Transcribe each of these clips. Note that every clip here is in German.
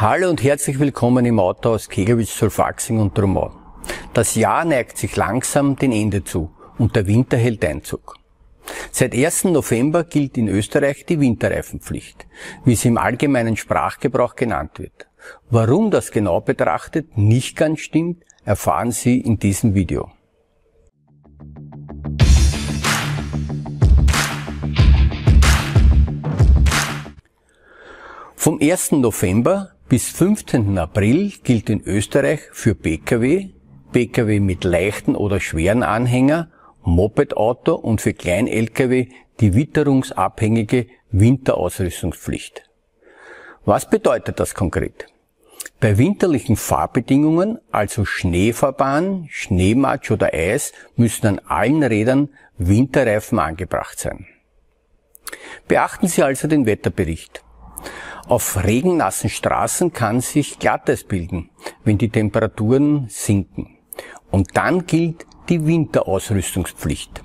Hallo und herzlich willkommen im Auto aus Kegelwitz, zur Faxing und Drumau. Das Jahr neigt sich langsam dem Ende zu und der Winter hält Einzug. Seit 1. November gilt in Österreich die Winterreifenpflicht, wie sie im allgemeinen Sprachgebrauch genannt wird. Warum das genau betrachtet nicht ganz stimmt, erfahren Sie in diesem Video. Vom 1. November bis 15. April gilt in Österreich für Pkw, Pkw mit leichten oder schweren Anhänger, Mopedauto und für Klein-Lkw die witterungsabhängige Winterausrüstungspflicht. Was bedeutet das konkret? Bei winterlichen Fahrbedingungen, also Schneefahrbahn, Schneematsch oder Eis, müssen an allen Rädern Winterreifen angebracht sein. Beachten Sie also den Wetterbericht. Auf regennassen Straßen kann sich Glattes bilden, wenn die Temperaturen sinken. Und dann gilt die Winterausrüstungspflicht.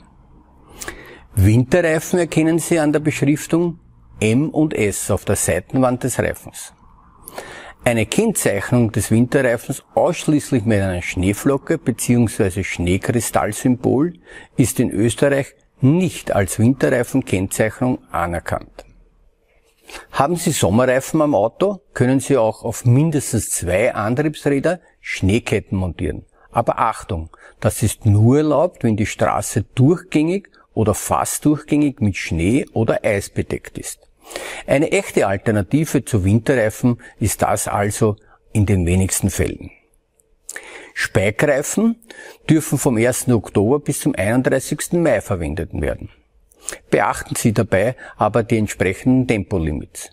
Winterreifen erkennen Sie an der Beschriftung M und S auf der Seitenwand des Reifens. Eine Kennzeichnung des Winterreifens ausschließlich mit einer Schneeflocke bzw. Schneekristallsymbol ist in Österreich nicht als Winterreifenkennzeichnung anerkannt. Haben Sie Sommerreifen am Auto, können Sie auch auf mindestens zwei Antriebsräder Schneeketten montieren. Aber Achtung, das ist nur erlaubt, wenn die Straße durchgängig oder fast durchgängig mit Schnee oder Eis bedeckt ist. Eine echte Alternative zu Winterreifen ist das also in den wenigsten Fällen. Spikereifen dürfen vom 1. Oktober bis zum 31. Mai verwendet werden. Beachten Sie dabei aber die entsprechenden Tempolimits.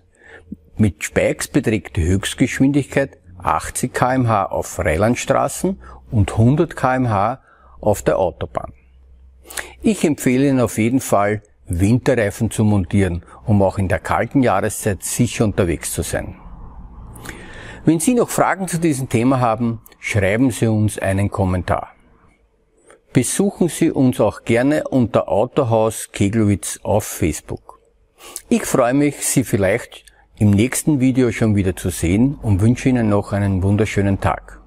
Mit Spikes beträgt die Höchstgeschwindigkeit 80 kmh auf Freilandstraßen und 100 kmh auf der Autobahn. Ich empfehle Ihnen auf jeden Fall, Winterreifen zu montieren, um auch in der kalten Jahreszeit sicher unterwegs zu sein. Wenn Sie noch Fragen zu diesem Thema haben, schreiben Sie uns einen Kommentar. Besuchen Sie uns auch gerne unter Autohaus Kegelwitz auf Facebook. Ich freue mich, Sie vielleicht im nächsten Video schon wieder zu sehen und wünsche Ihnen noch einen wunderschönen Tag.